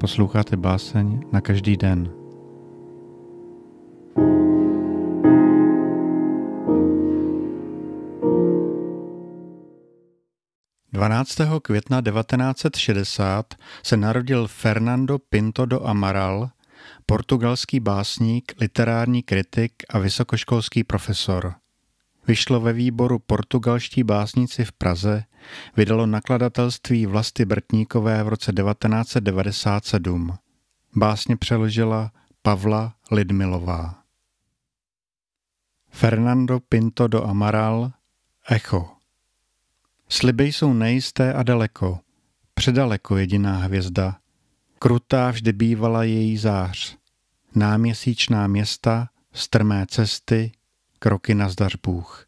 Posloucháte báseň na každý den. Dvanáctého května 1960 se narodil Fernando Pinto do Amaral, portugalský básník, literární kritik a vysokoškolský profesor vyšlo ve výboru Portugalští básnici v Praze, vydalo nakladatelství Vlasty Brtníkové v roce 1997. Básně přeložila Pavla Lidmilová. Fernando Pinto do Amaral Echo Sliby jsou nejisté a daleko, předaleko jediná hvězda. Krutá vždy bývala její zář. Náměsíčná města, strmé cesty, kroky na zdař Bůh.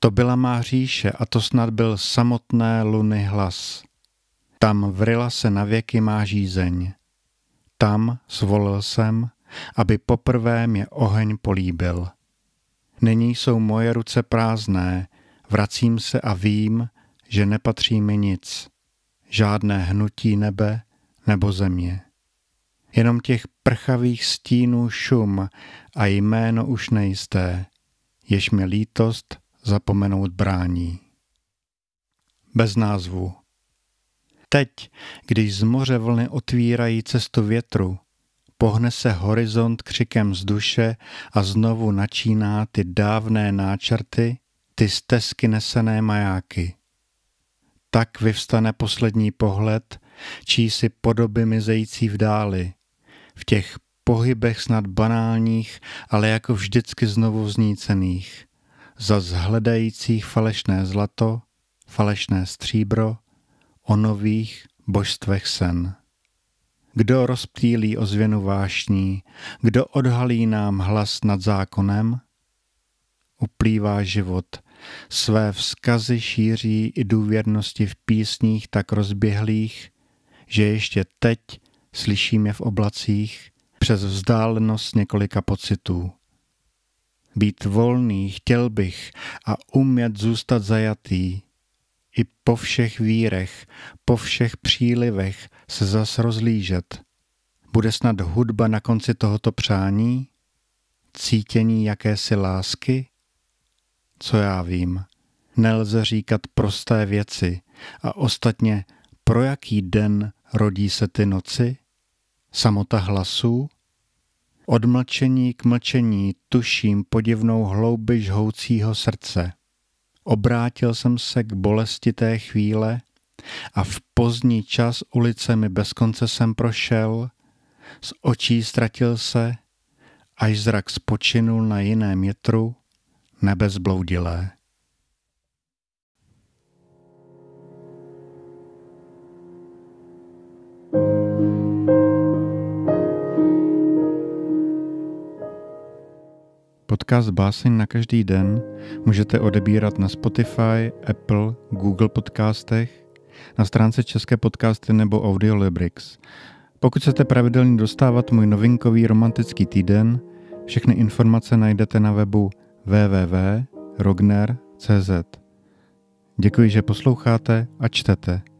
To byla má říše a to snad byl samotné luny hlas. Tam vryla se věky má žízeň. Tam zvolil jsem, aby poprvé mě oheň políbil. Nyní jsou moje ruce prázdné, vracím se a vím, že nepatří mi nic, žádné hnutí nebe nebo země. Jenom těch prchavých stínů šum a jméno už nejisté, jež mi lítost zapomenout brání. Bez názvu. Teď, když z moře vlny otvírají cestu větru, pohne se horizont křikem z duše a znovu načíná ty dávné náčrty, ty stezky nesené majáky. Tak vyvstane poslední pohled, čí si podoby mizející v dáli, v těch pohybech snad banálních, ale jako vždycky znovu vznícených. Za zhledajících falešné zlato, falešné stříbro, o nových božstvech sen. Kdo rozptýlí ozvěnu vášní, kdo odhalí nám hlas nad zákonem? Uplývá život, své vzkazy šíří i důvěrnosti v písních tak rozběhlých, že ještě teď slyšíme v oblacích – přes vzdálenost několika pocitů. Být volný chtěl bych a umět zůstat zajatý. I po všech vírech, po všech přílivech se zas rozlížet. Bude snad hudba na konci tohoto přání? Cítění jakési lásky? Co já vím, nelze říkat prosté věci a ostatně pro jaký den rodí se ty noci? Samota hlasů? Od mlčení k mlčení tuším podivnou hlouby žhoucího srdce. Obrátil jsem se k bolesti té chvíle a v pozdní čas ulicemi bez konce jsem prošel, z očí ztratil se, až zrak spočinul na jiném jetru, nebezbloudilé. Podcast Báseň na každý den můžete odebírat na Spotify, Apple, Google podcastech, na stránce České podcasty nebo Audiolibrix. Pokud chcete pravidelně dostávat můj novinkový romantický týden, všechny informace najdete na webu www.rogner.cz. Děkuji, že posloucháte a čtete.